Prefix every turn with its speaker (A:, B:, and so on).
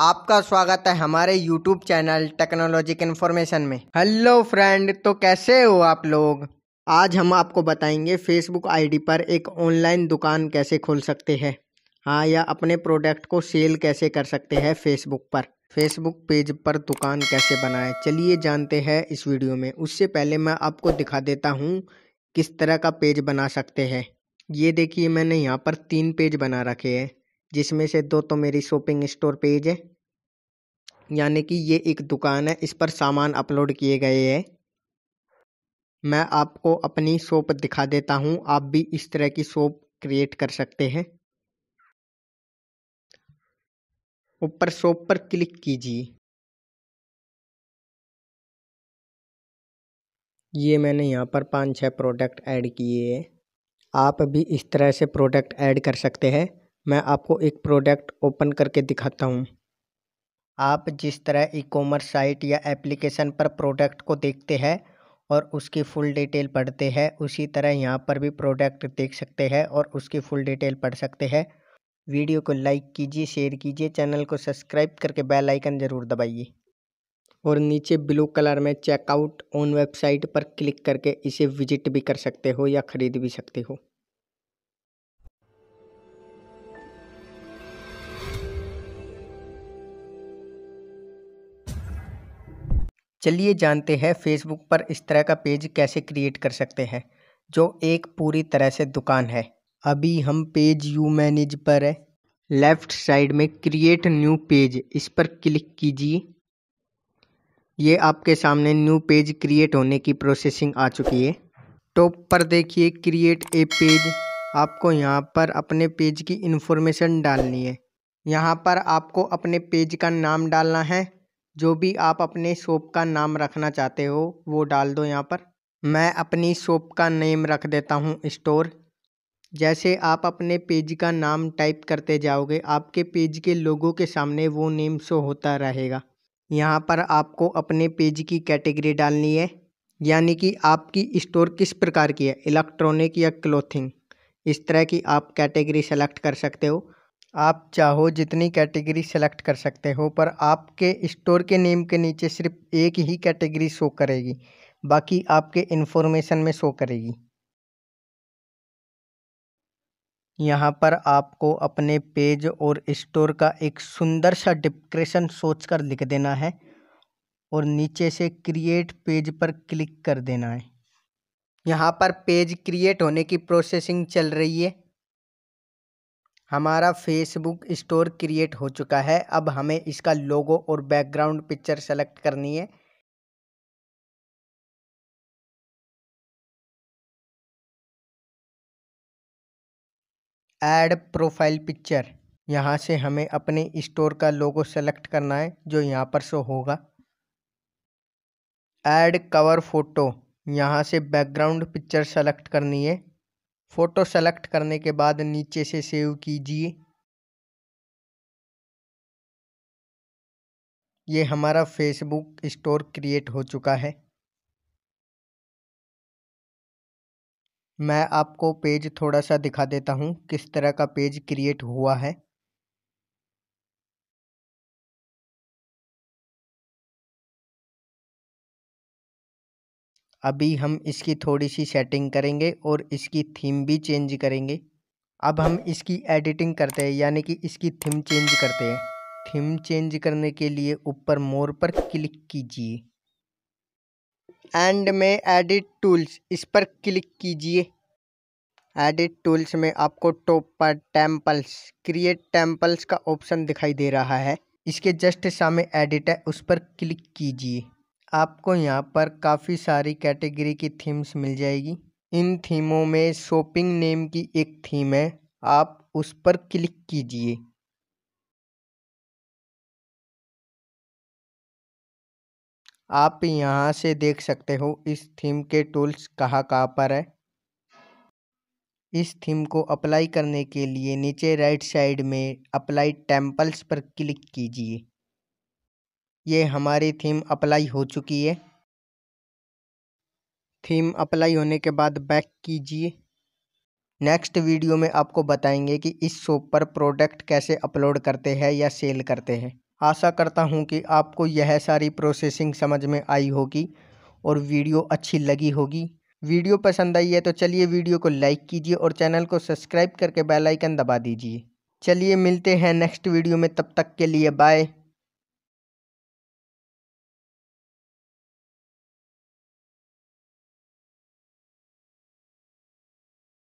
A: आपका स्वागत है हमारे YouTube चैनल टेक्नोलॉजिक इन्फॉर्मेशन में हेलो फ्रेंड तो कैसे हो आप लोग आज हम आपको बताएंगे फेसबुक आईडी पर एक ऑनलाइन दुकान कैसे खोल सकते हैं हाँ या अपने प्रोडक्ट को सेल कैसे कर सकते हैं फेसबुक पर फेसबुक पेज पर दुकान कैसे बनाएं चलिए जानते हैं इस वीडियो में उससे पहले मैं आपको दिखा देता हूँ किस तरह का पेज बना सकते हैं ये देखिए मैंने यहाँ पर तीन पेज बना रखे हैं जिसमें से दो तो मेरी शॉपिंग स्टोर पेज है यानी कि ये एक दुकान है इस पर सामान अपलोड किए गए हैं मैं आपको अपनी शॉप दिखा देता हूँ आप
B: भी इस तरह की शॉप क्रिएट कर सकते हैं ऊपर शॉप पर क्लिक कीजिए ये मैंने यहाँ पर पाँच छः प्रोडक्ट ऐड किए हैं
A: आप भी इस तरह से प्रोडक्ट ऐड कर सकते हैं मैं आपको एक प्रोडक्ट ओपन करके दिखाता हूँ आप जिस तरह ई कॉमर्स साइट या एप्लीकेशन पर प्रोडक्ट को देखते हैं और उसकी फुल डिटेल पढ़ते हैं उसी तरह यहाँ पर भी प्रोडक्ट देख सकते हैं और उसकी फुल डिटेल पढ़ सकते हैं वीडियो को लाइक कीजिए शेयर कीजिए चैनल को सब्सक्राइब करके बेल आइकन ज़रूर दबाइए और नीचे ब्लू कलर में चेकआउट ऑन वेबसाइट पर क्लिक करके इसे विजिट भी कर सकते हो या ख़रीद भी सकते हो चलिए जानते हैं फेसबुक पर इस तरह का पेज कैसे क्रिएट कर सकते हैं जो एक पूरी तरह से दुकान है अभी हम पेज यू मैनेज पर है लेफ़्ट साइड में क्रिएट न्यू पेज इस पर क्लिक कीजिए ये आपके सामने न्यू पेज क्रिएट होने की प्रोसेसिंग आ चुकी है टॉप पर देखिए क्रिएट ए पेज आपको यहाँ पर अपने पेज की इन्फॉर्मेशन डालनी है यहाँ पर आपको अपने पेज का नाम डालना है जो भी आप अपने शॉप का नाम रखना चाहते हो वो डाल दो यहाँ पर मैं अपनी शॉप का नेम रख देता हूँ स्टोर जैसे आप अपने पेज का नाम टाइप करते जाओगे आपके पेज के लोगों के सामने वो नेम शो होता रहेगा यहाँ पर आपको अपने पेज की कैटेगरी डालनी है यानी कि आपकी स्टोर किस प्रकार की है इलेक्ट्रॉनिक या क्लोथिंग इस तरह की आप कैटेगरी सेलेक्ट कर सकते हो आप चाहो जितनी कैटेगरी सेलेक्ट कर सकते हो पर आपके स्टोर के नेम के नीचे सिर्फ एक ही कैटेगरी शो करेगी बाकी आपके इन्फॉर्मेशन में शो करेगी यहाँ पर आपको अपने पेज और स्टोर का एक सुंदर सा डिस्क्रिप्शन सोचकर लिख देना है और नीचे से क्रिएट पेज पर क्लिक कर देना है यहाँ पर पेज क्रिएट होने की प्रोसेसिंग चल रही है हमारा फेसबुक स्टोर क्रिएट हो
B: चुका है अब हमें इसका लोगो और बैकग्राउंड पिक्चर सेलेक्ट करनी है ऐड प्रोफाइल पिक्चर यहाँ से हमें अपने
A: स्टोर का लोगो सेलेक्ट करना है जो यहाँ पर शो होगा ऐड कवर फोटो यहाँ से बैकग्राउंड पिक्चर सेलेक्ट करनी है
B: फ़ोटो सेलेक्ट करने के बाद नीचे से सेव कीजिए ये हमारा फेसबुक स्टोर क्रिएट हो चुका है मैं आपको पेज थोड़ा सा दिखा देता हूँ किस तरह का पेज क्रिएट हुआ है अभी हम इसकी थोड़ी सी सेटिंग करेंगे और इसकी थीम
A: भी चेंज करेंगे अब हम इसकी एडिटिंग करते हैं यानी कि इसकी थीम चेंज करते हैं थीम चेंज करने के लिए ऊपर मोर पर क्लिक कीजिए एंड में एडिट टूल्स इस पर क्लिक कीजिए एडिट टूल्स में आपको टॉप पर टेम्पल्स क्रिएट टेम्पल्स का ऑप्शन दिखाई दे रहा है इसके जस्ट सामने एडिट है उस पर क्लिक कीजिए आपको यहाँ पर काफ़ी सारी कैटेगरी की थीम्स मिल जाएगी इन थीमों में शॉपिंग
B: नेम की एक थीम है आप उस पर क्लिक कीजिए आप यहाँ से देख सकते हो इस थीम के टूल्स कहाँ कहाँ पर है
A: इस थीम को अप्लाई करने के लिए नीचे राइट साइड में अप्लाई टेम्पल्स पर क्लिक कीजिए ये हमारी थीम अप्लाई हो चुकी है थीम अप्लाई होने के बाद बैक कीजिए नेक्स्ट वीडियो में आपको बताएंगे कि इस शॉप पर प्रोडक्ट कैसे अपलोड करते हैं या सेल करते हैं आशा करता हूँ कि आपको यह सारी प्रोसेसिंग समझ में आई होगी और वीडियो अच्छी लगी होगी वीडियो पसंद आई है तो चलिए वीडियो को लाइक कीजिए और चैनल को सब्सक्राइब करके बेल आइकन दबा दीजिए चलिए मिलते हैं नेक्स्ट वीडियो में तब
B: तक के लिए बाय